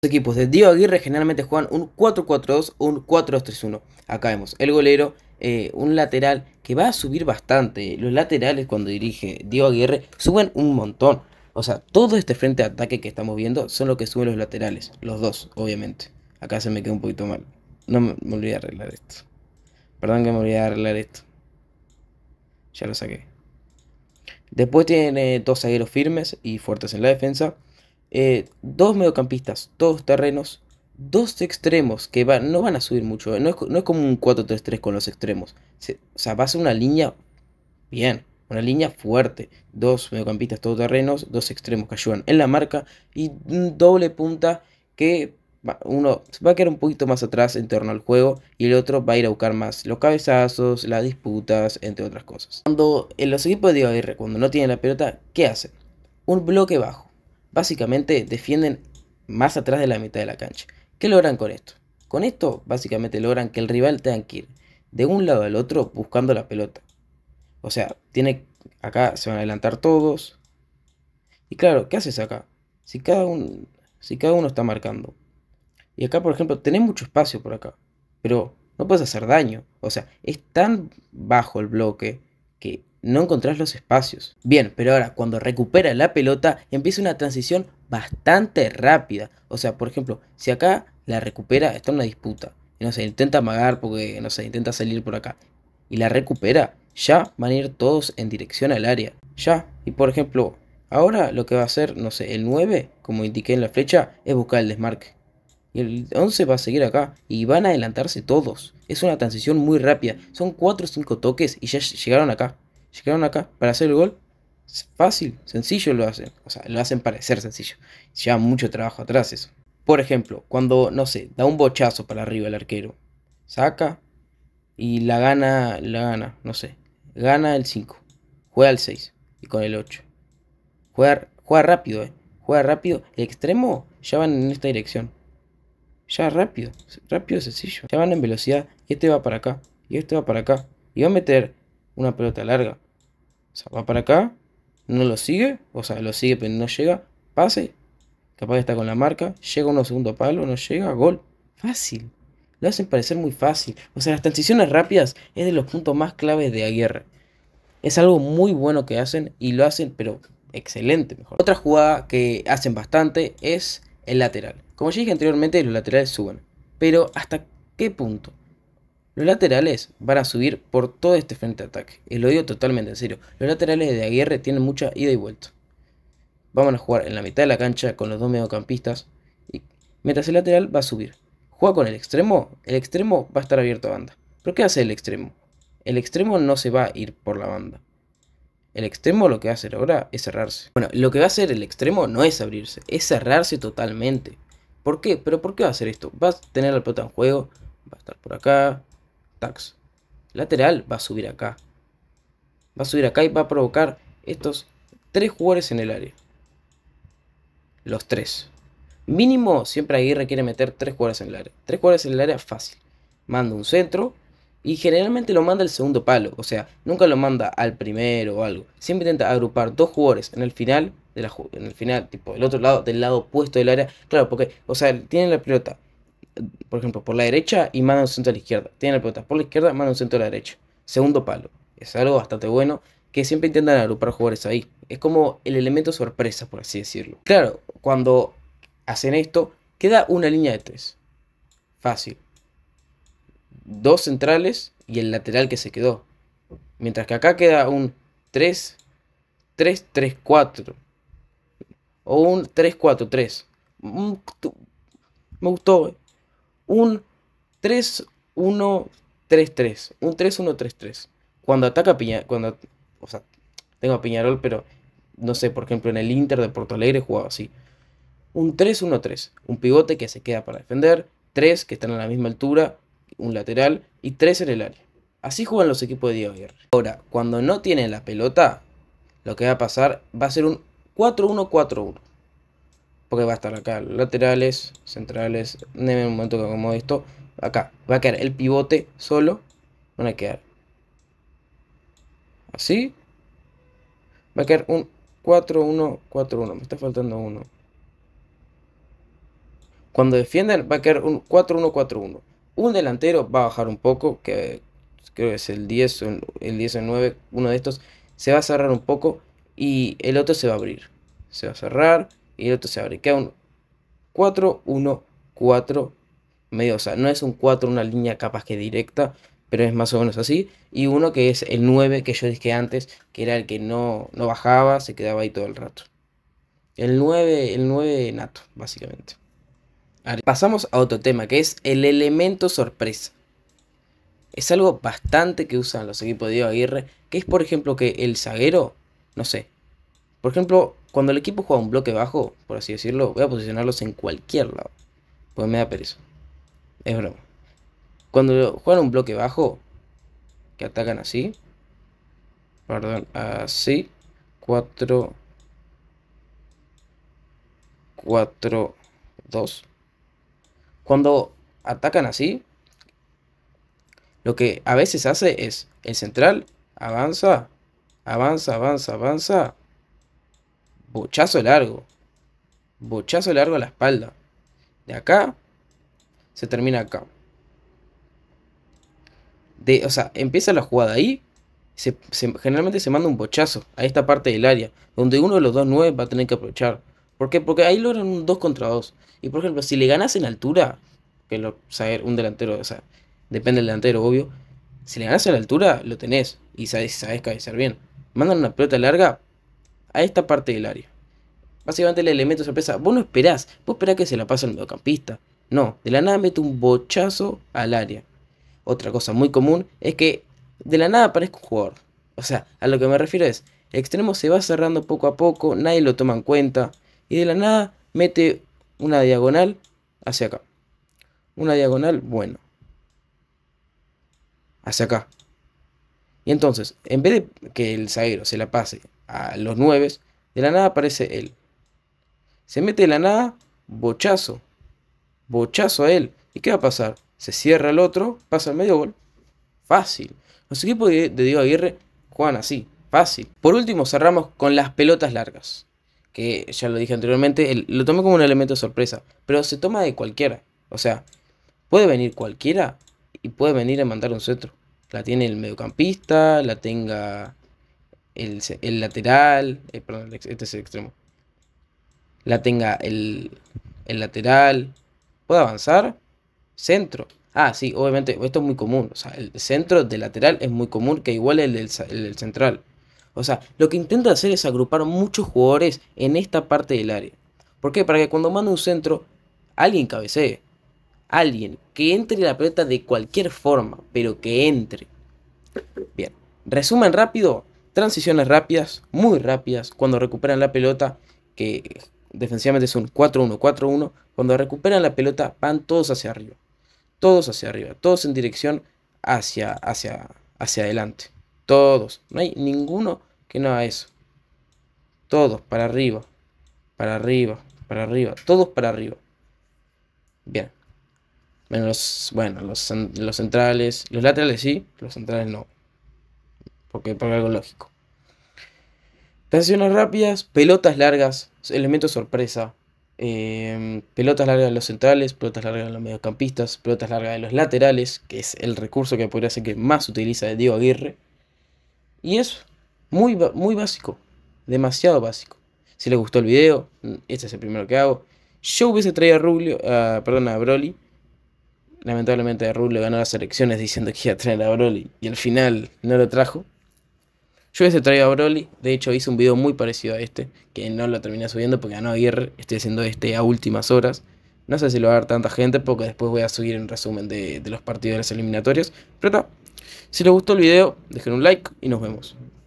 Los equipos de Diego Aguirre generalmente juegan un 4-4-2 o un 4-2-3-1. Acá vemos el golero, eh, un lateral que va a subir bastante. Los laterales cuando dirige Diego Aguirre suben un montón. O sea, todo este frente de ataque que estamos viendo son los que suben los laterales. Los dos, obviamente. Acá se me quedó un poquito mal. No me, me olvidé de arreglar esto. Perdón que me olvidé de arreglar esto. Ya lo saqué. Después tiene dos agueros firmes y fuertes en la defensa. Eh, dos mediocampistas, todos terrenos, dos extremos que no van a subir mucho. ¿eh? No es, como un 4-3-3 con los extremos. Se, o sea, va a ser una línea bien, una línea fuerte. Dos mediocampistas terrenos dos extremos que ayudan en la marca y un doble punta que uno va a quedar un poquito más atrás en torno al juego y el otro va a ir a buscar más los cabezazos, las disputas, entre otras cosas. Cuando en eh, los equipos de Aguirre, cuando no tienen la pelota, ¿qué hacen? Un bloque bajo básicamente defienden más atrás de la mitad de la cancha. ¿Qué logran con esto? Con esto básicamente logran que el rival tenga que ir de un lado al otro buscando la pelota. O sea, tiene, acá se van a adelantar todos. Y claro, ¿qué haces acá? Si cada, uno, si cada uno está marcando. Y acá, por ejemplo, tenés mucho espacio por acá. Pero no puedes hacer daño. O sea, es tan bajo el bloque que no encontrás los espacios. Bien, pero ahora cuando recupera la pelota empieza una transición bastante rápida. O sea, por ejemplo, si acá la recupera, está en una disputa. Y no se intenta amagar porque, no sé, intenta salir por acá. Y la recupera, ya van a ir todos en dirección al área. Ya. Y por ejemplo, ahora lo que va a hacer, no sé, el 9, como indiqué en la flecha, es buscar el desmarque. Y el 11 va a seguir acá. Y van a adelantarse todos. Es una transición muy rápida. Son 4 o 5 toques y ya llegaron acá. Llegaron acá para hacer el gol. Fácil, sencillo lo hacen. O sea, lo hacen parecer sencillo. Lleva mucho trabajo atrás eso. Por ejemplo, cuando, no sé, da un bochazo para arriba el arquero. Saca y la gana, la gana, no sé. Gana el 5. Juega el 6 y con el 8. Juega, juega rápido, eh. Juega rápido. El extremo ya van en esta dirección. Ya rápido, rápido, sencillo. Ya van en velocidad. Y este va para acá. Y este va para acá. Y va a meter una pelota larga. O sea, va para acá, no lo sigue, o sea, lo sigue pero no llega, pase, capaz está con la marca, llega uno segundo palo, no llega, gol. Fácil. Lo hacen parecer muy fácil. O sea, las transiciones rápidas es de los puntos más claves de Aguirre. Es algo muy bueno que hacen y lo hacen, pero excelente mejor. Otra jugada que hacen bastante es el lateral. Como ya dije anteriormente, los laterales suben. Pero ¿hasta qué punto? Los laterales van a subir por todo este frente de ataque. Y lo digo totalmente en serio. Los laterales de Aguirre tienen mucha ida y vuelta. Vamos a jugar en la mitad de la cancha con los dos mediocampistas. Y mientras el lateral va a subir. Juega con el extremo. El extremo va a estar abierto a banda. ¿Pero qué hace el extremo? El extremo no se va a ir por la banda. El extremo lo que va a hacer ahora es cerrarse. Bueno, lo que va a hacer el extremo no es abrirse, es cerrarse totalmente. ¿Por qué? ¿Pero por qué va a hacer esto? Va a tener la pelota en juego, va a estar por acá, tax. Lateral va a subir acá. Va a subir acá y va a provocar estos tres jugadores en el área. Los tres. Mínimo, siempre ahí requiere meter tres jugadores en el área. Tres jugadores en el área fácil. Manda un centro y generalmente lo manda el segundo palo. O sea, nunca lo manda al primero o algo. Siempre intenta agrupar dos jugadores en el final, en el final, tipo, del otro lado, del lado opuesto del área. Claro, porque, o sea, tiene la pelota por ejemplo, por la derecha y manda un centro a la izquierda. Tiene la pelota por la izquierda, manda un centro a la derecha. Segundo palo. Es algo bastante bueno que siempre intentan agrupar jugadores ahí. Es como el elemento sorpresa, por así decirlo. Claro, cuando hacen esto, queda una línea de tres. Fácil. Dos centrales y el lateral que se quedó. Mientras que acá queda un 3, 3, 3, 4. O un 3, 4, 3. Me gustó. Eh un 3-1-3-3. Un 3-1-3-3. Cuando ataca Piñarol, cuando, o sea, tengo a Piñarol, pero no sé, por ejemplo, en el Inter de Porto Alegre jugaba así. Un 3-1-3. Un pivote que se queda para defender. Tres que están a la misma altura. Un lateral. Y tres en el área. Así juegan los equipos de Diego Aguirre. Ahora, cuando no tienen la pelota, lo que va a pasar va a ser un 4-1-4-1. Porque va a estar acá, laterales, centrales. En el momento que acomodo esto. Acá, va a quedar el pivote solo. Van a quedar así. Va a quedar un 4-1-4-1. Me está faltando uno. Cuando defiendan va a quedar un 4-1-4-1. Un delantero va a bajar un poco, que creo que es el 10 el 10 o el 9, uno de estos. Se va a cerrar un poco y el otro se va a abrir. Se va a cerrar, y el otro se abre. Queda un 4, 1, 4, medio. O sea, no es un 4, una línea capaz que directa, pero es más o menos así. Y uno que es el 9 que yo dije antes, que era el que no, no bajaba, se quedaba ahí todo el rato. El 9, el 9 nato, básicamente. pasamos a otro tema, que es el elemento sorpresa. Es algo bastante que usan los equipos de Diego Aguirre, que es por ejemplo que el zaguero, no sé, por ejemplo, cuando el equipo juega un bloque bajo, por así decirlo, voy a posicionarlos en cualquier lado. Pues me da pereza. Es broma. Cuando juegan un bloque bajo, que atacan así. Perdón, así. 4. 4. 2. Cuando atacan así, lo que a veces hace es el central avanza, avanza, avanza, avanza Bochazo largo. Bochazo largo a la espalda. De acá se termina acá. o sea, empieza la jugada ahí. generalmente se manda un bochazo a esta parte del área, donde uno de los dos nueve va a tener que aprovechar. ¿Por qué? Porque ahí logran un 2 contra 2. Y por ejemplo, si le ganas en altura, que lo, saber un delantero, o sea, depende del delantero, obvio. Si le ganas en altura, lo tenés y sabes, sabes cabecear bien. Mandan una pelota larga, a esta parte del área. Básicamente el elemento sorpresa, vos no esperás, vos esperás que se la pase el mediocampista. No, de la nada mete un bochazo al área. Otra cosa muy común es que de la nada aparezca un jugador. O sea, a lo que me refiero es, el extremo se va cerrando poco a poco, nadie lo toma en cuenta, y de la nada mete una diagonal hacia acá. Una diagonal, bueno. Hacia acá. Y entonces, en vez de que el zaguero se la pase a los nueves. de la nada aparece él. Se mete de la nada, bochazo, bochazo a él. ¿Y qué va a pasar? Se cierra el otro, pasa el medio gol. Fácil. Los equipos de, Diego Aguirre juegan así, fácil. Por último, cerramos con las pelotas largas. Que ya lo dije anteriormente, lo tomé como un elemento de sorpresa. Pero se toma de cualquiera. O sea, puede venir cualquiera y puede venir a mandar un centro. La tiene el mediocampista, la tenga el, lateral, eh, perdón, este es el extremo, la tenga el, el lateral, puede avanzar, centro. Ah, sí, obviamente, esto es muy común. O sea, el centro de lateral es muy común que igual el del, el central. O sea, lo que intenta hacer es agrupar muchos jugadores en esta parte del área. ¿Por qué? Para que cuando manda un centro, alguien cabecee. Alguien que entre la pelota de cualquier forma, pero que entre. Bien, resumen rápido transiciones rápidas, muy rápidas, cuando recuperan la pelota, que defensivamente es un 4-1-4-1, cuando recuperan la pelota van todos hacia arriba, todos hacia arriba, todos en dirección hacia, hacia, hacia adelante, todos, no hay ninguno que no haga eso, todos para arriba, para arriba, para arriba, todos para arriba. Bien. Bueno, los, bueno, los, centrales, los laterales sí, los centrales no. Porque por algo lógico. Transiciones rápidas, pelotas largas, elementos sorpresa. Em, pelotas largas de los centrales, pelotas largas de los mediocampistas, pelotas largas de los laterales, que es el recurso que podría ser que más utiliza Diego Aguirre. Y es muy, muy básico, demasiado básico. Si les gustó el video, mm, este es el primero que hago. Yo hubiese traído a Rubio, uh, a Broly. Lamentablemente Rubio ganó las elecciones diciendo que iba a traer a Broly y al final no lo trajo. Yo hubiese traído a Broly, de hecho hice un video muy parecido a este, que no lo terminé subiendo porque ganó Aguirre, estoy haciendo este a últimas horas. No sé si lo va a ver tanta gente porque después voy a subir un resumen de, de los partidos de las eliminatorias, pero está. Si les gustó el video, dejen un like y nos vemos.